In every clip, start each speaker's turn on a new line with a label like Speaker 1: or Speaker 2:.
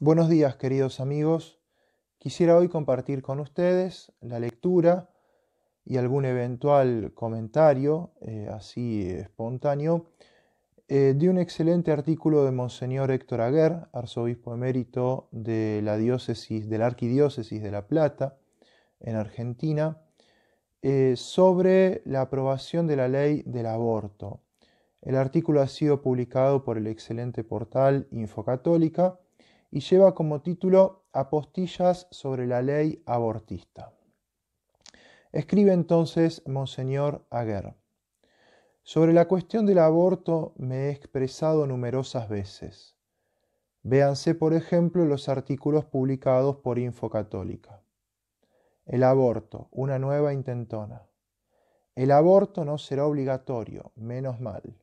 Speaker 1: Buenos días queridos amigos. Quisiera hoy compartir con ustedes la lectura y algún eventual comentario, eh, así espontáneo, eh, de un excelente artículo de Monseñor Héctor Aguer, arzobispo emérito de la diócesis, de la arquidiócesis de La Plata, en Argentina, eh, sobre la aprobación de la ley del aborto. El artículo ha sido publicado por el excelente portal Infocatólica y lleva como título Apostillas sobre la ley abortista. Escribe entonces Monseñor Aguer. Sobre la cuestión del aborto me he expresado numerosas veces. Véanse, por ejemplo, los artículos publicados por Infocatólica. El aborto, una nueva intentona. El aborto no será obligatorio, menos mal.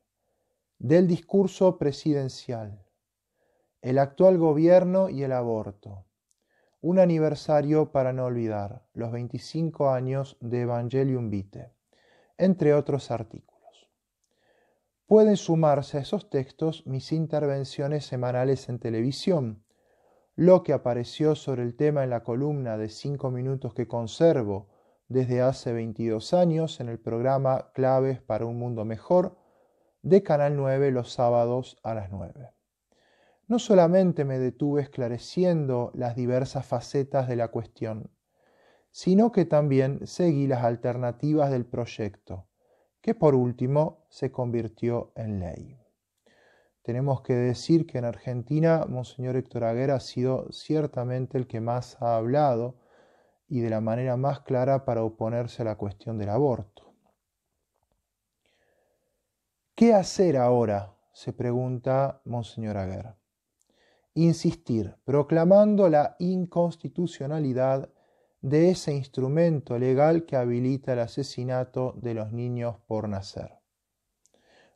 Speaker 1: Del discurso presidencial el actual gobierno y el aborto. Un aniversario para no olvidar, los 25 años de Evangelium Vitae, entre otros artículos. Pueden sumarse a esos textos mis intervenciones semanales en televisión, lo que apareció sobre el tema en la columna de 5 minutos que conservo desde hace 22 años en el programa Claves para un Mundo Mejor de Canal 9 los sábados a las 9 no solamente me detuve esclareciendo las diversas facetas de la cuestión, sino que también seguí las alternativas del proyecto, que por último se convirtió en ley. Tenemos que decir que en Argentina Monseñor Héctor Aguera ha sido ciertamente el que más ha hablado y de la manera más clara para oponerse a la cuestión del aborto. ¿Qué hacer ahora? se pregunta Monseñor Aguera insistir, proclamando la inconstitucionalidad de ese instrumento legal que habilita el asesinato de los niños por nacer.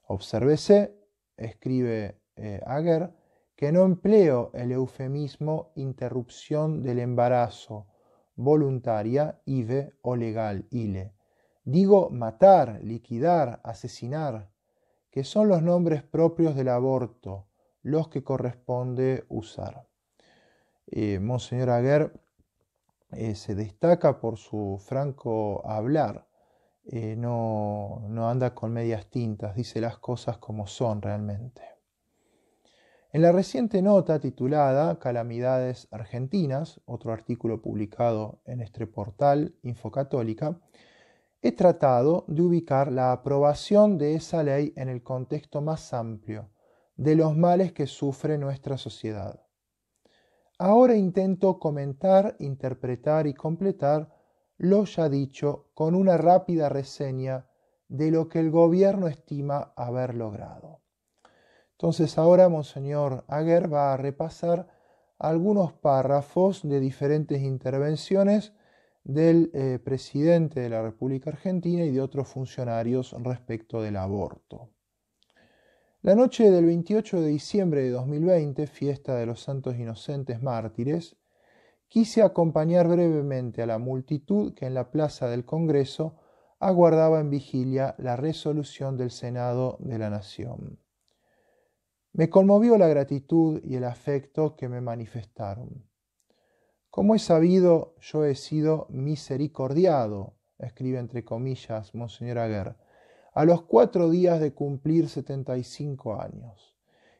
Speaker 1: Obsérvese, escribe Hager, eh, que no empleo el eufemismo interrupción del embarazo voluntaria, IVE, o legal, ILE. Digo matar, liquidar, asesinar, que son los nombres propios del aborto, los que corresponde usar. Eh, Monseñor Aguer eh, se destaca por su franco hablar, eh, no, no anda con medias tintas, dice las cosas como son realmente. En la reciente nota titulada Calamidades Argentinas, otro artículo publicado en este portal Infocatólica, he tratado de ubicar la aprobación de esa ley en el contexto más amplio de los males que sufre nuestra sociedad. Ahora intento comentar, interpretar y completar lo ya dicho con una rápida reseña de lo que el gobierno estima haber logrado. Entonces ahora Monseñor Aguer va a repasar algunos párrafos de diferentes intervenciones del eh, presidente de la República Argentina y de otros funcionarios respecto del aborto. La noche del 28 de diciembre de 2020, fiesta de los santos inocentes mártires, quise acompañar brevemente a la multitud que en la plaza del Congreso aguardaba en vigilia la resolución del Senado de la Nación. Me conmovió la gratitud y el afecto que me manifestaron. Como he sabido, yo he sido misericordiado, escribe entre comillas Monseñor Aguer, a los cuatro días de cumplir 75 años,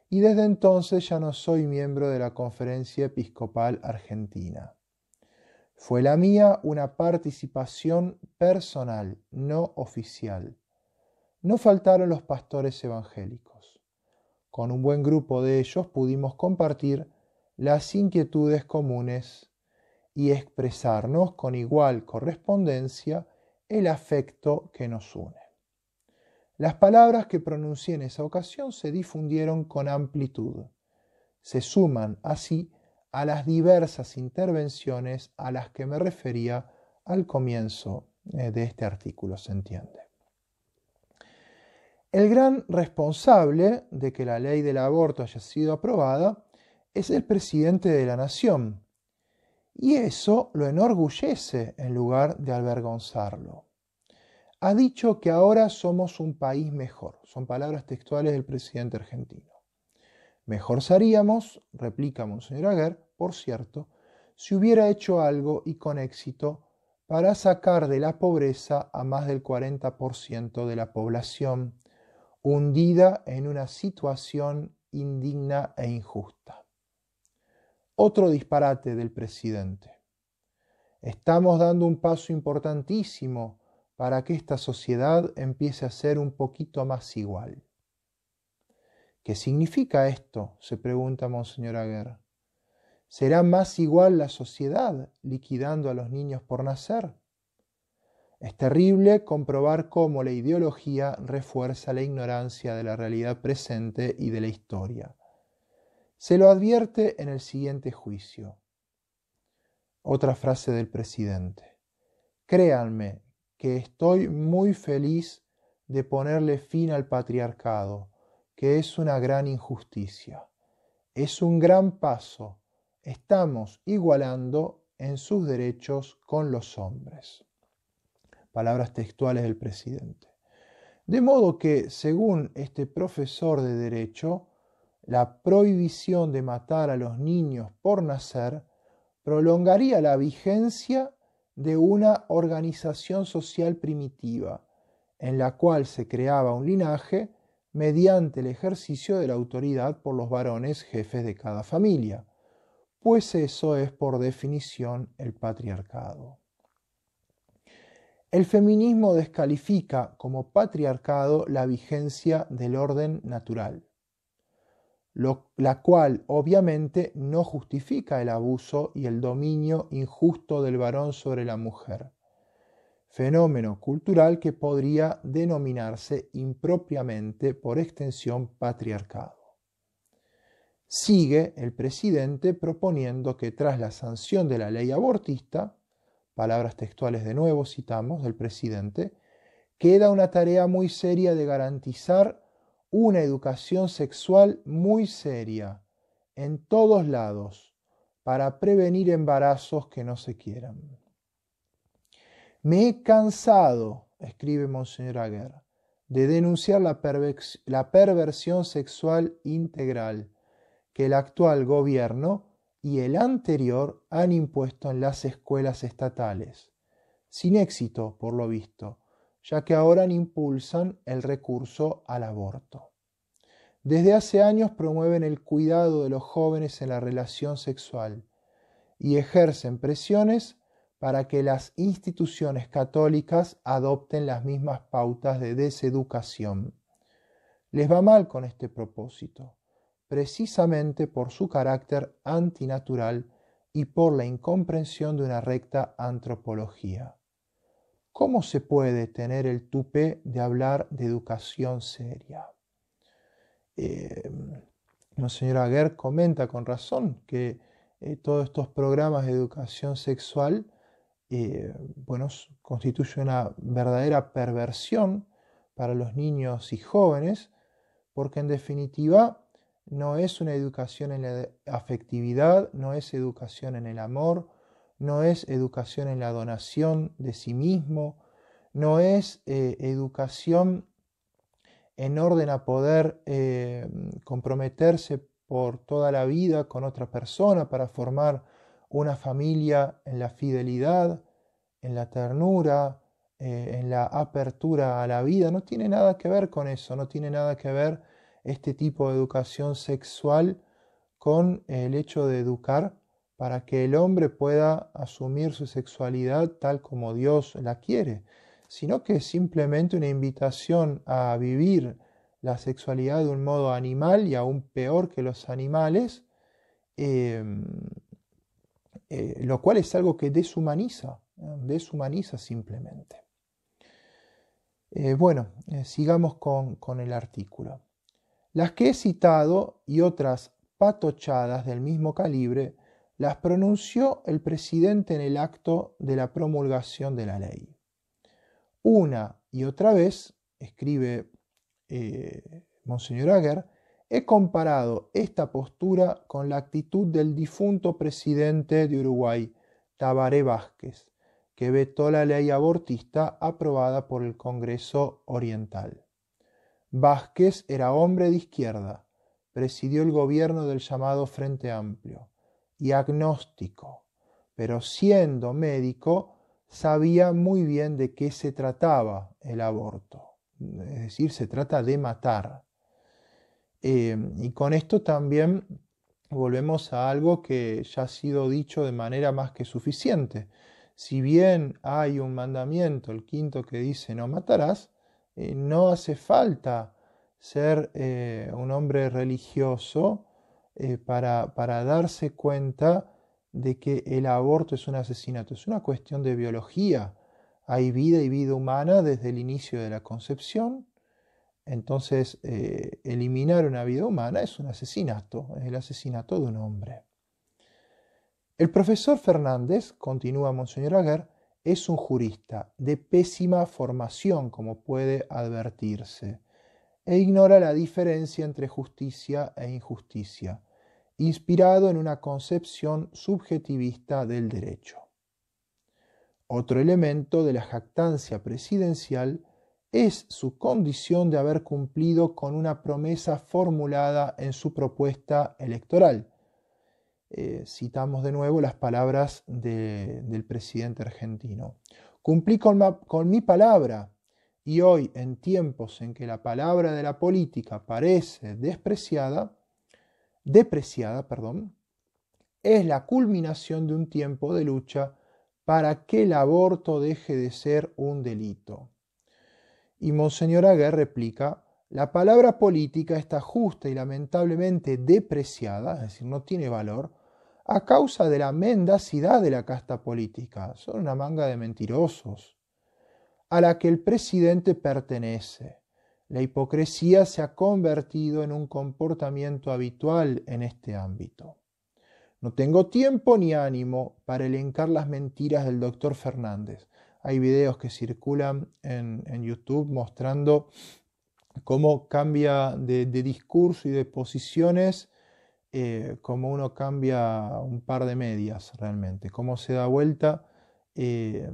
Speaker 1: y desde entonces ya no soy miembro de la Conferencia Episcopal Argentina. Fue la mía una participación personal, no oficial. No faltaron los pastores evangélicos. Con un buen grupo de ellos pudimos compartir las inquietudes comunes y expresarnos con igual correspondencia el afecto que nos une. Las palabras que pronuncié en esa ocasión se difundieron con amplitud. Se suman así a las diversas intervenciones a las que me refería al comienzo eh, de este artículo, se entiende. El gran responsable de que la ley del aborto haya sido aprobada es el presidente de la nación, y eso lo enorgullece en lugar de avergonzarlo ha dicho que ahora somos un país mejor. Son palabras textuales del presidente argentino. Mejor seríamos, replica Monseñor Aguer, por cierto, si hubiera hecho algo y con éxito para sacar de la pobreza a más del 40% de la población, hundida en una situación indigna e injusta. Otro disparate del presidente. Estamos dando un paso importantísimo para que esta sociedad empiece a ser un poquito más igual. ¿Qué significa esto? se pregunta Monseñor Aguer. ¿Será más igual la sociedad liquidando a los niños por nacer? Es terrible comprobar cómo la ideología refuerza la ignorancia de la realidad presente y de la historia. Se lo advierte en el siguiente juicio. Otra frase del presidente. Créanme, que estoy muy feliz de ponerle fin al patriarcado, que es una gran injusticia. Es un gran paso. Estamos igualando en sus derechos con los hombres. Palabras textuales del presidente. De modo que, según este profesor de derecho, la prohibición de matar a los niños por nacer prolongaría la vigencia de una organización social primitiva, en la cual se creaba un linaje mediante el ejercicio de la autoridad por los varones jefes de cada familia, pues eso es por definición el patriarcado. El feminismo descalifica como patriarcado la vigencia del orden natural la cual obviamente no justifica el abuso y el dominio injusto del varón sobre la mujer, fenómeno cultural que podría denominarse impropiamente por extensión patriarcado. Sigue el presidente proponiendo que tras la sanción de la ley abortista, palabras textuales de nuevo citamos del presidente, queda una tarea muy seria de garantizar una educación sexual muy seria en todos lados para prevenir embarazos que no se quieran. Me he cansado, escribe Monseñor Aguer, de denunciar la perversión sexual integral que el actual gobierno y el anterior han impuesto en las escuelas estatales, sin éxito, por lo visto, ya que ahora impulsan el recurso al aborto. Desde hace años promueven el cuidado de los jóvenes en la relación sexual y ejercen presiones para que las instituciones católicas adopten las mismas pautas de deseducación. Les va mal con este propósito, precisamente por su carácter antinatural y por la incomprensión de una recta antropología. ¿Cómo se puede tener el tupe de hablar de educación seria? Eh, la señora Aguer comenta con razón que eh, todos estos programas de educación sexual eh, bueno, constituyen una verdadera perversión para los niños y jóvenes, porque en definitiva no es una educación en la afectividad, no es educación en el amor, no es educación en la donación de sí mismo, no es eh, educación en orden a poder eh, comprometerse por toda la vida con otra persona para formar una familia en la fidelidad, en la ternura, eh, en la apertura a la vida. No tiene nada que ver con eso, no tiene nada que ver este tipo de educación sexual con el hecho de educar para que el hombre pueda asumir su sexualidad tal como Dios la quiere, sino que es simplemente una invitación a vivir la sexualidad de un modo animal y aún peor que los animales, em, eh, lo cual es algo que deshumaniza, deshumaniza simplemente. Eh, bueno, eh, sigamos con el artículo. Las que he citado y otras patochadas del mismo calibre las pronunció el presidente en el acto de la promulgación de la ley. Una y otra vez, escribe eh, Monseñor Aguer, he comparado esta postura con la actitud del difunto presidente de Uruguay, Tabaré Vázquez, que vetó la ley abortista aprobada por el Congreso Oriental. Vázquez era hombre de izquierda, presidió el gobierno del llamado Frente Amplio y agnóstico, pero siendo médico sabía muy bien de qué se trataba el aborto, es decir, se trata de matar. Em, y con esto también volvemos a algo que ya ha sido dicho de manera más que suficiente. Si bien hay un mandamiento, el quinto que dice no matarás, eh, no hace falta ser eh, un hombre religioso eh, para, darse cuenta de que el aborto es un asesinato, es una cuestión de biología. Hay vida y vida humana desde el inicio de la concepción, entonces eh, eliminar una vida humana es un asesinato, es el asesinato de un hombre. El profesor Fernández, continúa Monseñor Aguer, es un jurista de pésima formación, como puede advertirse, e ignora la diferencia entre justicia e injusticia inspirado en una concepción subjetivista del derecho. Otro elemento de la jactancia presidencial es su condición de haber cumplido con una promesa formulada en su propuesta electoral. Eh, citamos de nuevo las palabras del presidente argentino. Cumplí con mi palabra y hoy, en tiempos en que la palabra de la política parece despreciada, depreciada, perdón, es la culminación de un tiempo de lucha para que el aborto deje de ser un delito. Y Monseñor Aguerre replica, la palabra política está justa y lamentablemente depreciada, es decir, no tiene valor, a causa de la mendacidad de la casta política. Son una manga de mentirosos, a la que el presidente pertenece. La hipocresía se ha convertido en un comportamiento habitual en este ámbito. No tengo tiempo ni ánimo para elencar las mentiras del doctor Fernández. Hay videos que circulan en, YouTube mostrando cómo cambia de, discurso y de posiciones, eh, cómo uno cambia un par de medias realmente, cómo se da vuelta eh,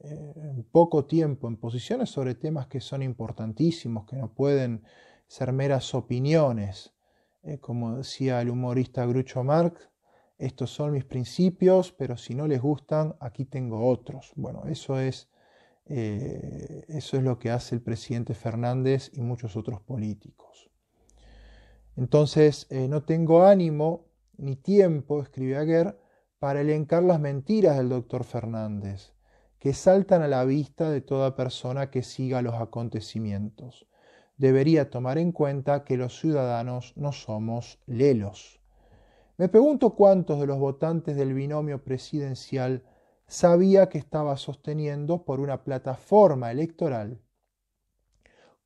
Speaker 1: en poco tiempo en posiciones sobre temas que son importantísimos, que no pueden ser meras opiniones. Eh, como decía el humorista Grucho Marx, estos son mis principios, pero si no les gustan, aquí tengo otros. Bueno, eso es, eh, eso es lo que hace el presidente Fernández y muchos otros políticos. Entonces, no tengo ánimo ni tiempo, escribe Aguirre para elencar las mentiras del doctor Fernández, que saltan a la vista de toda persona que siga los acontecimientos. Debería tomar en cuenta que los ciudadanos no somos lelos. Me pregunto cuántos de los votantes del binomio presidencial sabía que estaba sosteniendo por una plataforma electoral.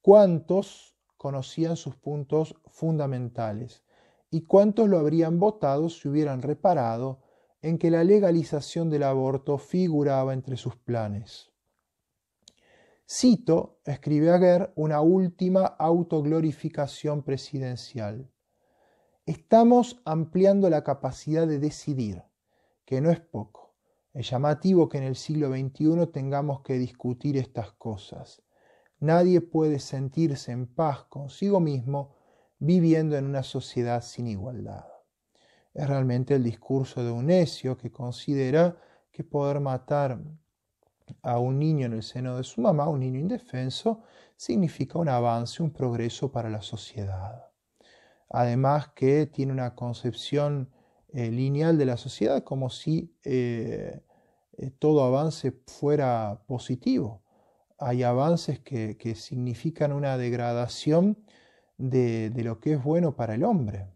Speaker 1: ¿Cuántos conocían sus puntos fundamentales? ¿Y cuántos lo habrían votado si hubieran reparado en que la legalización del aborto figuraba entre sus planes. Cito, escribe Aguer, una última autoglorificación presidencial. Estamos ampliando la capacidad de decidir, que no es poco. Es llamativo que en el siglo XXI tengamos que discutir estas cosas. Nadie puede sentirse en paz consigo mismo viviendo en una sociedad sin igualdad es realmente el discurso de un necio que considera que poder matar a un niño en el seno de su mamá, un niño indefenso, significa un avance, un progreso para la sociedad. Además que tiene una concepción eh, lineal de la sociedad como si eh, eh, todo avance fuera positivo. Hay avances que, que significan una degradación de, de lo que es bueno para el hombre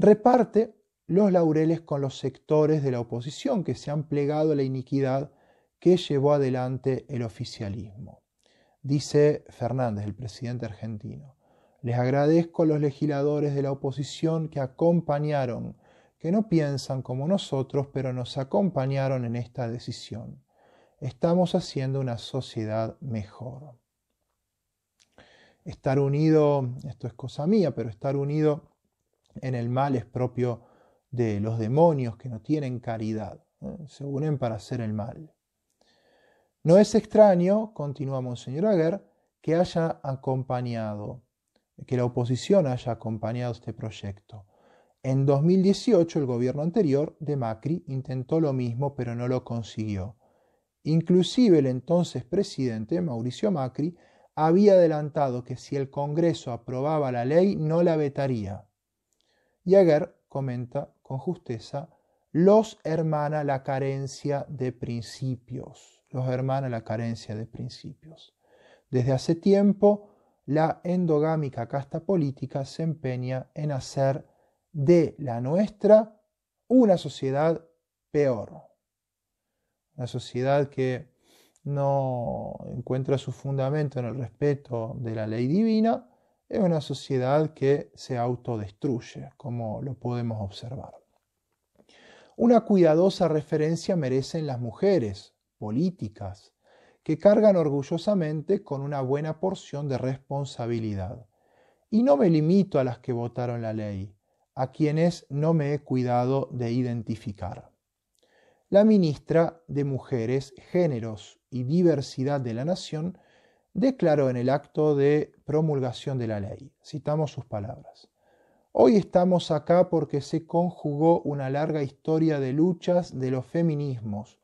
Speaker 1: reparte los laureles con los sectores de la oposición que se han plegado a la iniquidad que llevó adelante el oficialismo. Dice Fernández, el presidente argentino, les agradezco a los legisladores de la oposición que acompañaron, que no piensan como nosotros, pero nos acompañaron en esta decisión. Estamos haciendo una sociedad mejor. Estar unido, esto es cosa mía, pero estar unido en el mal es propio de los demonios que no tienen caridad, ¿eh? se unen para hacer el mal. No es extraño, continúa Monseñor Aguer, que haya acompañado, que la oposición haya acompañado este proyecto. En 2018 el gobierno anterior de Macri intentó lo mismo pero no lo consiguió. Inclusive el entonces presidente Mauricio Macri había adelantado que si el Congreso aprobaba la ley no la vetaría. Y comenta con justeza, los hermana la carencia de principios, los hermana la carencia de principios. Desde hace tiempo, la endogámica casta política se empeña en hacer de la nuestra una sociedad peor, una sociedad que no encuentra su fundamento en el respeto de la ley divina es una sociedad que se autodestruye, como lo podemos observar. Una cuidadosa referencia merecen las mujeres, políticas, que cargan orgullosamente con una buena porción de responsabilidad. Y no me limito a las que votaron la ley, a quienes no me he cuidado de identificar. La ministra de Mujeres, Géneros y Diversidad de la Nación declaró en el acto de promulgación de la ley. Citamos sus palabras. Hoy estamos acá porque se conjugó una larga historia de luchas de los feminismos,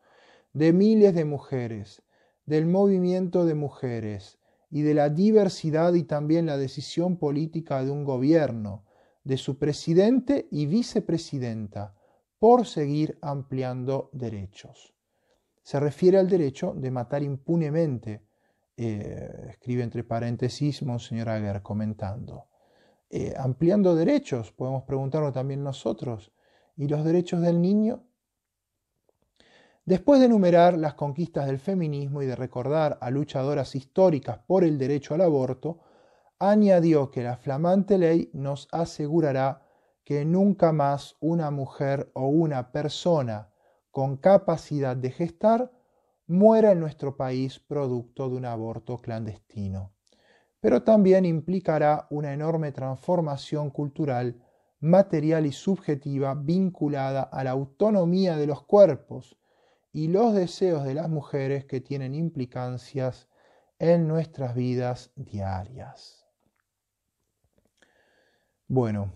Speaker 1: de miles de mujeres, del movimiento de mujeres y de la diversidad y también la decisión política de un gobierno, de su presidente y vicepresidenta, por seguir ampliando derechos. Se refiere al derecho de matar impunemente, eh, escribe entre paréntesis Monseñor Aguer comentando. Eh, ampliando derechos, podemos preguntarlo también nosotros, y los derechos del niño. Después de enumerar las conquistas del feminismo y de recordar a luchadoras históricas por el derecho al aborto, añadió que la flamante ley nos asegurará que nunca más una mujer o una persona con capacidad de gestar muera en nuestro país producto de un aborto clandestino, pero también implicará una enorme transformación cultural, material y subjetiva vinculada a la autonomía de los cuerpos y los deseos de las mujeres que tienen implicancias en nuestras vidas diarias. Bueno,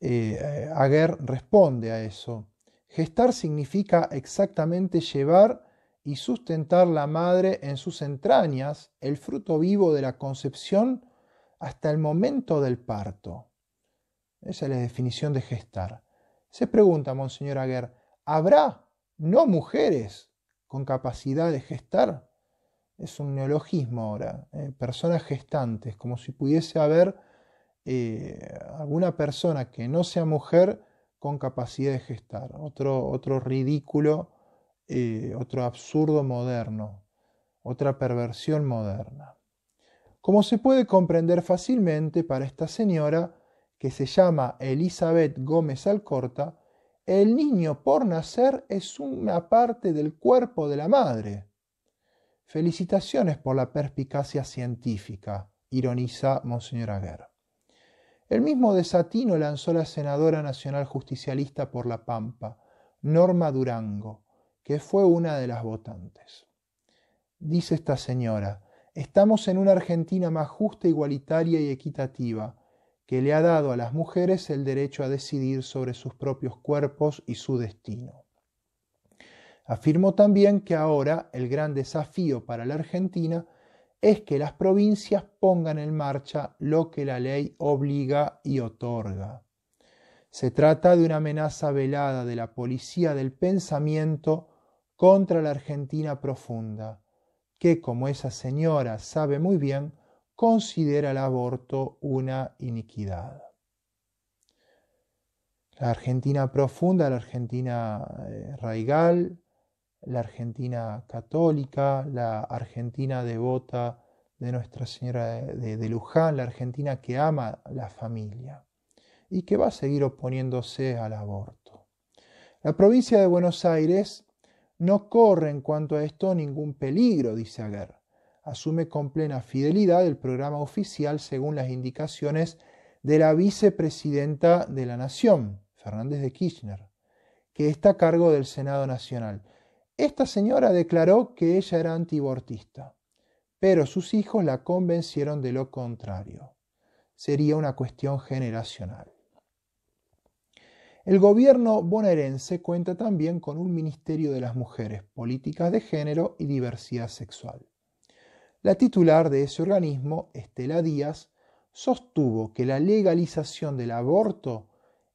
Speaker 1: eh, eh, Aguer responde a eso Gestar significa exactamente llevar y sustentar la madre en sus entrañas, el fruto vivo de la concepción, hasta el momento del parto. Esa es la definición de gestar. Se pregunta, Monseñor Aguer, ¿habrá no mujeres con capacidad de gestar? Es un neologismo ahora, ¿eh? personas gestantes, como si pudiese haber eh, alguna persona que no sea mujer con capacidad de gestar. Otro, otro ridículo, eh, otro absurdo moderno, otra perversión moderna. Como se puede comprender fácilmente para esta señora, que se llama Elizabeth Gómez Alcorta, el niño por nacer es una parte del cuerpo de la madre. Felicitaciones por la perspicacia científica, ironiza Monseñor Aguero. El mismo desatino lanzó la senadora nacional justicialista por La Pampa, Norma Durango, que fue una de las votantes. Dice esta señora, estamos en una Argentina más justa, igualitaria y equitativa, que le ha dado a las mujeres el derecho a decidir sobre sus propios cuerpos y su destino. Afirmó también que ahora el gran desafío para la Argentina es que las provincias pongan en marcha lo que la ley obliga y otorga. Se trata de una amenaza velada de la policía del pensamiento contra la Argentina profunda, que, como esa señora sabe muy bien, considera el aborto una iniquidad. La Argentina profunda, la Argentina eh, raigal, la Argentina católica, la Argentina devota de Nuestra Señora de, Luján, la Argentina que ama la familia y que va a seguir oponiéndose al aborto. La provincia de Buenos Aires no corre en cuanto a esto ningún peligro, dice Aguer. Asume con plena fidelidad el programa oficial según las indicaciones de la vicepresidenta de la Nación, Fernández de Kirchner, que está a cargo del Senado Nacional. Esta señora declaró que ella era antibortista, pero sus hijos la convencieron de lo contrario. Sería una cuestión generacional. El gobierno bonaerense cuenta también con un Ministerio de las Mujeres, Políticas de Género y Diversidad Sexual. La titular de ese organismo, Estela Díaz, sostuvo que la legalización del aborto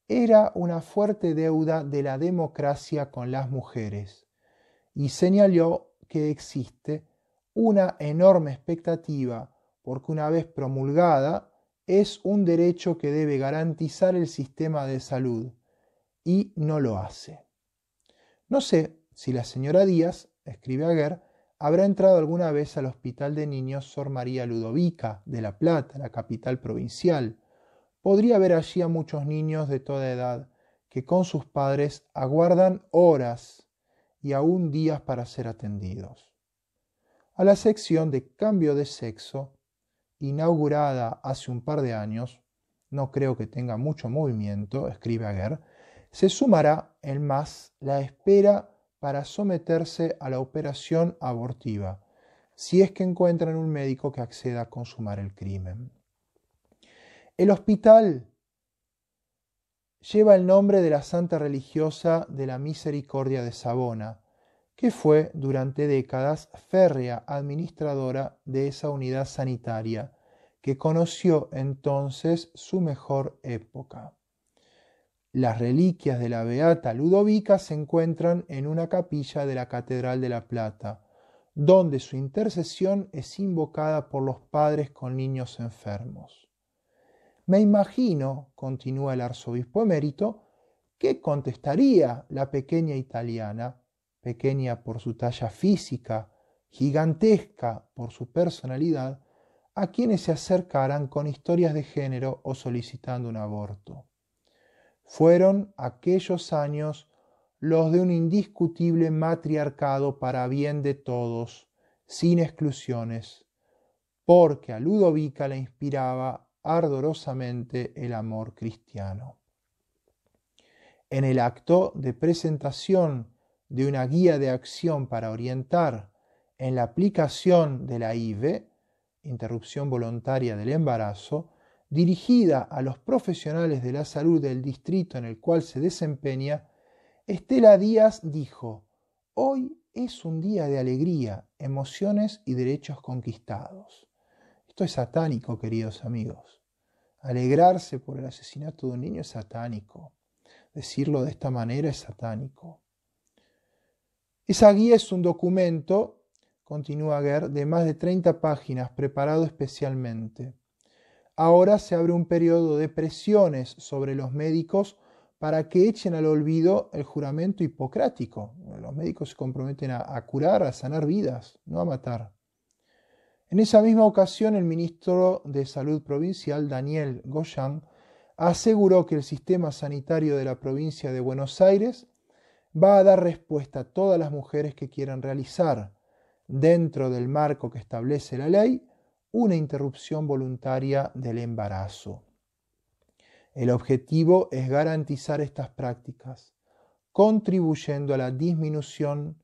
Speaker 1: era una fuerte deuda de la democracia con las mujeres y señaló que existe una enorme expectativa porque una vez promulgada es un derecho que debe garantizar el sistema de salud y no lo hace. No sé si la señora Díaz, escribe Aguer, habrá entrado alguna vez al Hospital de Niños Sor María Ludovica de La Plata, la capital provincial. Podría haber allí a muchos niños de toda edad que con sus padres aguardan horas y aún días para ser atendidos. A la sección de cambio de sexo, inaugurada hace un par de años, no creo que tenga mucho movimiento, escribe Aguer, se sumará en más la espera para someterse a la operación abortiva, si es que encuentran un médico que acceda a consumar el crimen. El hospital lleva el nombre de la santa religiosa de la Misericordia de Sabona, que fue durante décadas férrea administradora de esa unidad sanitaria, que conoció entonces su mejor época. Las reliquias de la Beata Ludovica se encuentran en una capilla de la Catedral de La Plata, donde su intercesión es invocada por los padres con niños enfermos. Me imagino, continúa el arzobispo emérito, ¿qué contestaría la pequeña italiana, pequeña por su talla física, gigantesca por su personalidad, a quienes se acercaran con historias de género o solicitando un aborto? Fueron aquellos años los de un indiscutible matriarcado para bien de todos, sin exclusiones, porque a Ludovica le inspiraba ardorosamente el amor cristiano. En el acto de presentación de una guía de acción para orientar en la aplicación de la IVE, interrupción voluntaria del embarazo, dirigida a los profesionales de la salud del distrito en el cual se desempeña, Estela Díaz dijo, hoy es un día de alegría, emociones y derechos conquistados. Esto es satánico, queridos amigos. Alegrarse por el asesinato de un niño es satánico. Decirlo de esta manera es satánico. Esa guía es un documento, continúa Ger, de más de 30 páginas, preparado especialmente. Ahora se abre un periodo de presiones sobre los médicos para que echen al olvido el juramento hipocrático. Los médicos se comprometen a curar, a sanar vidas, no a matar. En esa misma ocasión, el ministro de Salud Provincial, Daniel Goyan, aseguró que el sistema sanitario de la provincia de Buenos Aires va a dar respuesta a todas las mujeres que quieran realizar, dentro del marco que establece la ley, una interrupción voluntaria del embarazo. El objetivo es garantizar estas prácticas, contribuyendo a la disminución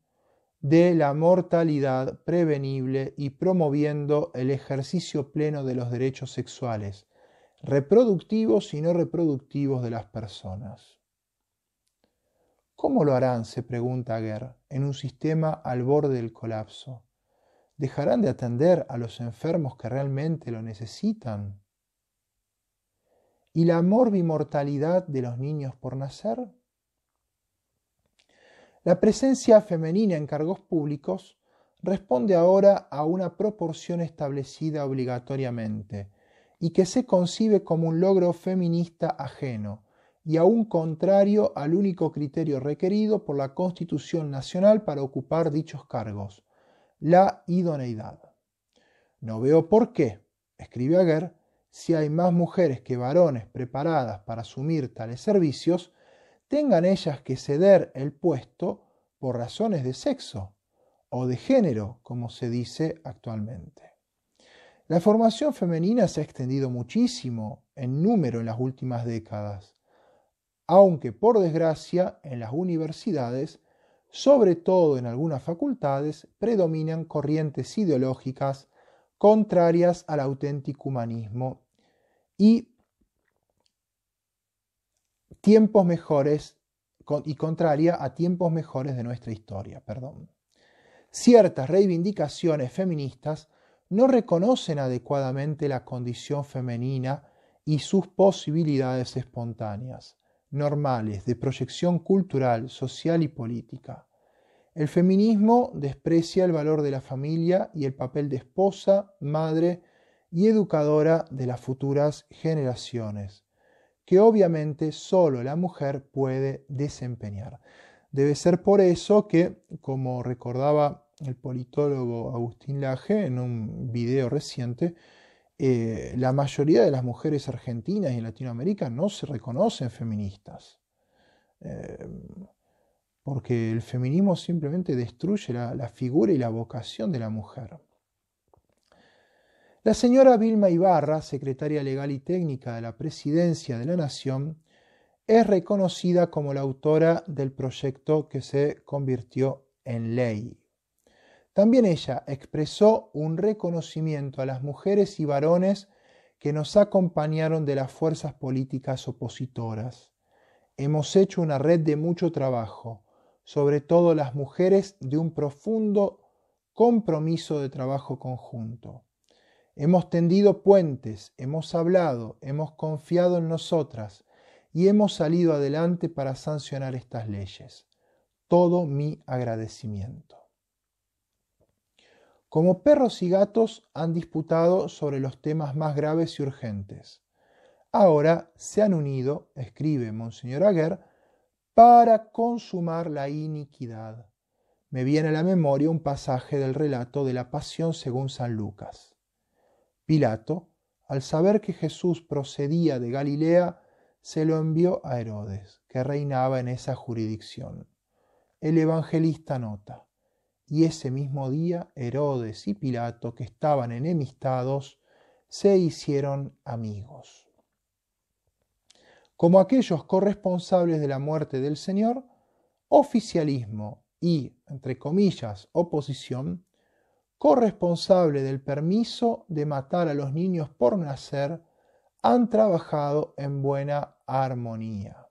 Speaker 1: de la mortalidad prevenible y promoviendo el ejercicio pleno de los derechos sexuales, reproductivos y no reproductivos de las personas. ¿Cómo lo harán? se pregunta Ger. en un sistema al borde del colapso. ¿Dejarán de atender a los enfermos que realmente lo necesitan? ¿Y la morbimortalidad de los niños por nacer? La presencia femenina en cargos públicos responde ahora a una proporción establecida obligatoriamente y que se concibe como un logro feminista ajeno y aún contrario al único criterio requerido por la Constitución Nacional para ocupar dichos cargos, la idoneidad. No veo por qué, escribe Aguer, si hay más mujeres que varones preparadas para asumir tales servicios, tengan ellas que ceder el puesto por razones de sexo o de género, como se dice actualmente. La formación femenina se ha extendido muchísimo en número en las últimas décadas, aunque por desgracia en las universidades, sobre todo en algunas facultades, predominan corrientes ideológicas contrarias al auténtico humanismo y tiempos mejores y contraria a tiempos mejores de nuestra historia. Perdón. Ciertas reivindicaciones feministas no reconocen adecuadamente la condición femenina y sus posibilidades espontáneas, normales, de proyección cultural, social y política. El feminismo desprecia el valor de la familia y el papel de esposa, madre y educadora de las futuras generaciones que obviamente solo la mujer puede desempeñar. Debe ser por eso que, como recordaba el politólogo Agustín Laje en un video reciente, eh, la mayoría de las mujeres argentinas y en Latinoamérica no se reconocen feministas. Em, porque el feminismo simplemente destruye la figura y la vocación de la mujer. La señora Vilma Ibarra, secretaria legal y técnica de la Presidencia de la Nación, es reconocida como la autora del proyecto que se convirtió en ley. También ella expresó un reconocimiento a las mujeres y varones que nos acompañaron de las fuerzas políticas opositoras. Hemos hecho una red de mucho trabajo, sobre todo las mujeres de un profundo compromiso de trabajo conjunto. Hemos tendido puentes, hemos hablado, hemos confiado en nosotras y hemos salido adelante para sancionar estas leyes. Todo mi agradecimiento. Como perros y gatos han disputado sobre los temas más graves y urgentes. Ahora se han unido, escribe Monseñor Aguer, para consumar la iniquidad. Me viene a la memoria un pasaje del relato de la Pasión según San Lucas. Pilato, al saber que Jesús procedía de Galilea, se lo envió a Herodes, que reinaba en esa jurisdicción. El evangelista nota, y ese mismo día Herodes y Pilato, que estaban enemistados, se hicieron amigos. Como aquellos corresponsables de la muerte del Señor, oficialismo y, entre comillas, oposición, corresponsable del permiso de matar a los niños por nacer, han trabajado en buena armonía.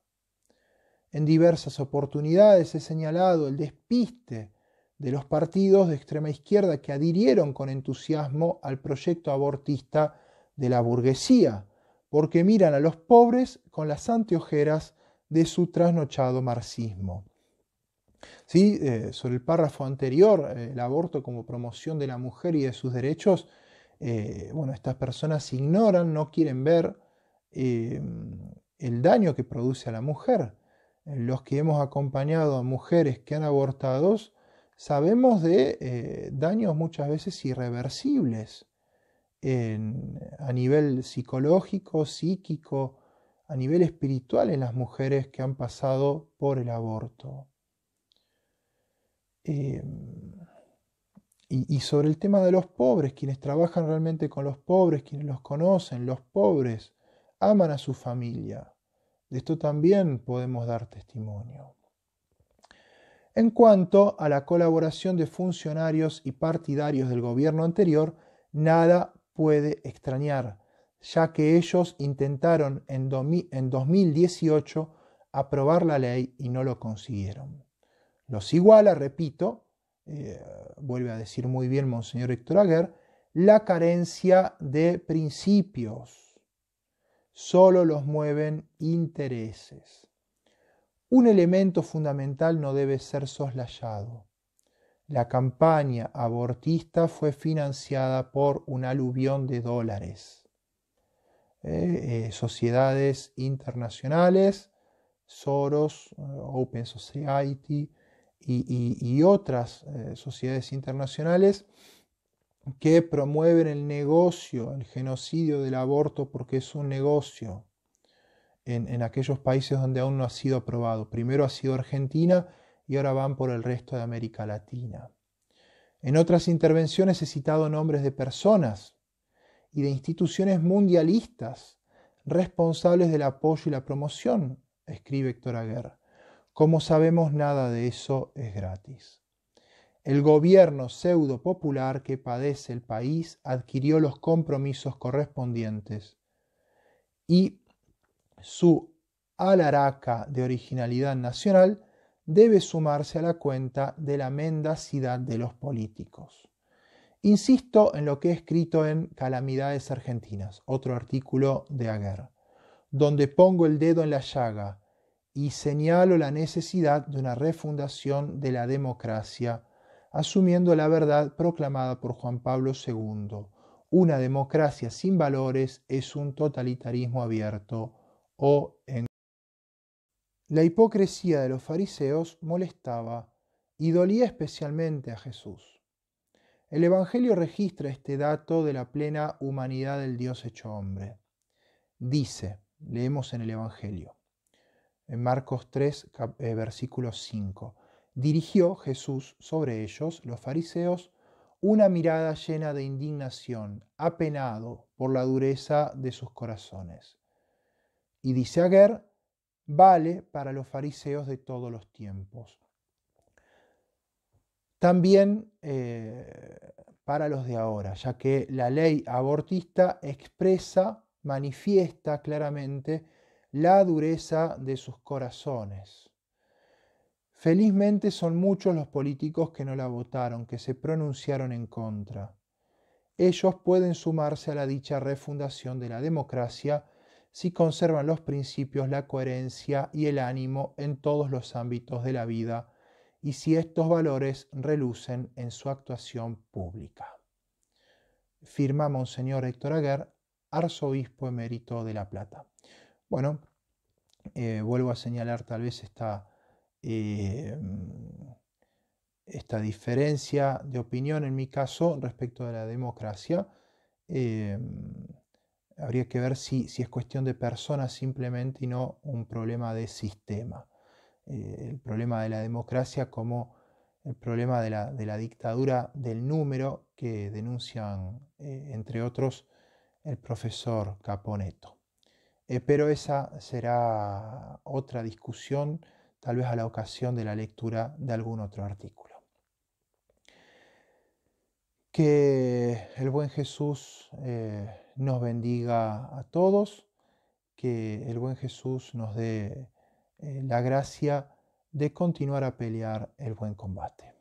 Speaker 1: En diversas oportunidades he señalado el despiste de los partidos de extrema izquierda que adhirieron con entusiasmo al proyecto abortista de la burguesía, porque miran a los pobres con las anteojeras de su trasnochado marxismo. ¿Sí? Eh, sobre el párrafo anterior, eh, el aborto como promoción de la mujer y de sus derechos, eh, bueno, estas personas ignoran, no quieren ver el daño que produce a la mujer. Los que hemos acompañado a mujeres que han abortado sabemos de daños muchas veces irreversibles a nivel psicológico, psíquico, a nivel espiritual en las mujeres que han pasado por el aborto. Em, y, sobre el tema de los pobres, quienes trabajan realmente con los pobres, quienes los conocen, los pobres, aman a su familia. De esto también podemos dar testimonio. En cuanto a la colaboración de funcionarios y partidarios del gobierno anterior, nada puede extrañar, ya que ellos intentaron en, en 2018 aprobar la ley y no lo consiguieron los iguala, repito, eh, vuelve a decir muy bien Monseñor Héctor Aguer, la carencia de principios. Solo los mueven intereses. Un elemento fundamental no debe ser soslayado. La campaña abortista fue financiada por un aluvión de dólares. Eh, eh, sociedades internacionales, Soros, Open Society, y, otras eh, sociedades internacionales que promueven el negocio, el genocidio del aborto porque es un negocio en, en aquellos países donde aún no ha sido aprobado. Primero ha sido Argentina y ahora van por el resto de América Latina. En otras intervenciones he citado nombres de personas y de instituciones mundialistas responsables del apoyo y la promoción, escribe Héctor Aguerre. Como sabemos, nada de eso es gratis. El gobierno pseudo popular que padece el país adquirió los compromisos correspondientes y su alaraca de originalidad nacional debe sumarse a la cuenta de la mendacidad de los políticos. Insisto en lo que he escrito en Calamidades Argentinas, otro artículo de Aguer, donde pongo el dedo en la llaga y señalo la necesidad de una refundación de la democracia, asumiendo la verdad proclamada por Juan Pablo II. Una democracia sin valores es un totalitarismo abierto o en... La hipocresía de los fariseos molestaba y dolía especialmente a Jesús. El Evangelio registra este dato de la plena humanidad del Dios hecho hombre. Dice, leemos en el Evangelio, en Marcos 3, eh, versículo 5. Dirigió Jesús sobre ellos, los fariseos, una mirada llena de indignación, apenado por la dureza de sus corazones. Y dice Aguer, vale para los fariseos de todos los tiempos. También eh, para los de ahora, ya que la ley abortista expresa, manifiesta claramente la dureza de sus corazones. Felizmente son muchos los políticos que no la votaron, que se pronunciaron en contra. Ellos pueden sumarse a la dicha refundación de la democracia si conservan los principios, la coherencia y el ánimo en todos los ámbitos de la vida y si estos valores relucen en su actuación pública. Firma Monseñor Héctor Aguer, arzobispo emérito de La Plata. Bueno, eh, vuelvo a señalar tal vez esta, eh, mm, esta, diferencia de opinión en mi caso respecto a la democracia. Eh, mm, habría que ver si, es cuestión de personas simplemente y no un problema de sistema. el problema de la democracia como el problema de la, de la dictadura del número que denuncian, entre otros, el profesor Caponeto pero esa será otra discusión, tal vez a la ocasión de la lectura de algún otro artículo. Que el buen Jesús eh, nos bendiga a todos, que el buen Jesús nos dé eh, la gracia de continuar a pelear el buen combate.